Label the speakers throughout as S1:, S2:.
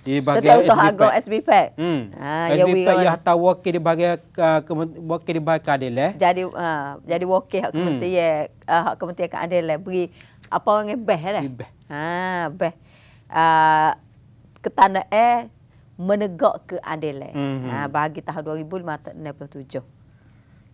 S1: di bahagian Contoh SB Pack. SB Pack. Hmm. Ha, ah, SB Pack ya hatta wakil di bahagian ah, uh, wakil di bahagian keadil eh.
S2: Jadi uh, jadi wakil hak hmm. kementerian hmm. uh, hak kementerian keadil eh. beri apa orang beh lah. Eh? Beh. Ha, beh. Uh, ketanda eh menegak keadilan. Eh. hmm Ha, bagi tahun 2057.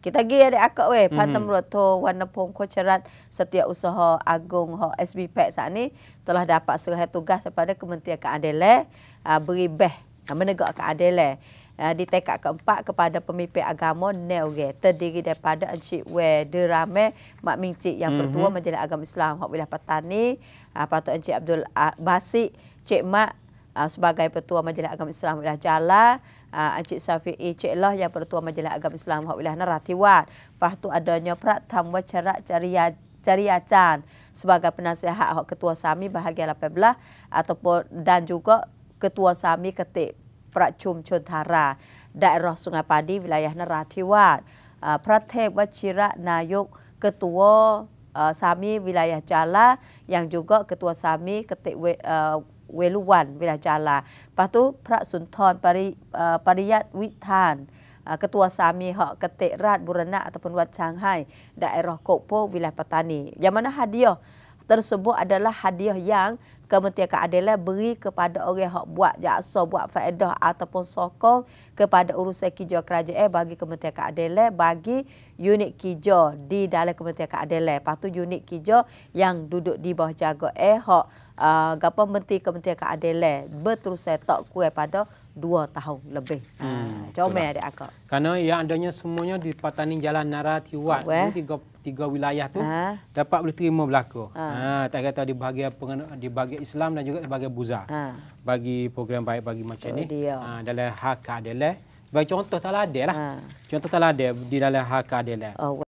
S2: Kita pergi adik akak weh. Pantam mm -hmm. Roto, Wanapong, Kocerat, setiap usaha agung ho, SB Pack saat ni telah dapat serah tugas daripada Kementerian Keadilan uh, beri beh eh, menegak keadilan. Uh, di tekad keempat kepada pemimpin agama ne okay. terdiri daripada Encik Weh Derame Mak Mingcik yang mm -hmm. bertua mhm. Agama Islam Hak Wilayah Petani uh, Patut Encik Abdul Basik Cik Mak uh, sebagai Pertua Majlis Agama Islam Wilayah Jala, uh, ah, Encik Safi'i eh, Cik Loh yang Pertua Majlis Agama Islam Wilayah Naratiwan. Lepas tu adanya Pratam Wacara Cariacan sebagai penasihat hak Ketua Sami bahagian 18 ataupun dan juga Ketua Sami Ketik Pracum Contara daerah Sungai Padi wilayah Naratiwan. Uh, ah, Pratek Wacira Nayuk Ketua uh, Sami wilayah Jala yang juga Ketua Sami Ketik uh, เวลุวันเวลาจาลาปัตุพระสุนทรปริปริยัตวิธานกระตัวสามีเหาะกเตราชบุรณะอัตพนวัดช้างให้ได้รอกโกโพวิลาปตานียามานะฮัดเดียว tersebut adalah hadiah yang Kementerian Keadilan beri kepada orang yang buat jaksa, buat faedah ataupun sokong kepada urusan kijau kerajaan bagi Kementerian Keadilan, bagi unit kijau di dalam Kementerian Keadilan. Lepas tu unit kijau yang duduk di bawah jaga eh, yang uh, ah, menteri Kementerian Keadilan berterusan tak kuih pada dua tahun lebih.
S1: Ha, hmm, Comel adik aku. Kerana yang adanya semuanya di patani jalan Naratiwat, oh, tiga, tiga wilayah tu ha? dapat boleh terima berlaku. Ha. Ha, tak kata di bahagian, di bahagian Islam dan juga di bahagian Buzar. Ha. Bagi program baik bagi macam oh, ni. Ha, dalam hak keadilan. Sebagai contoh tak ada lah. Ha. Contoh tak ada di dalam hak keadilan. Oh,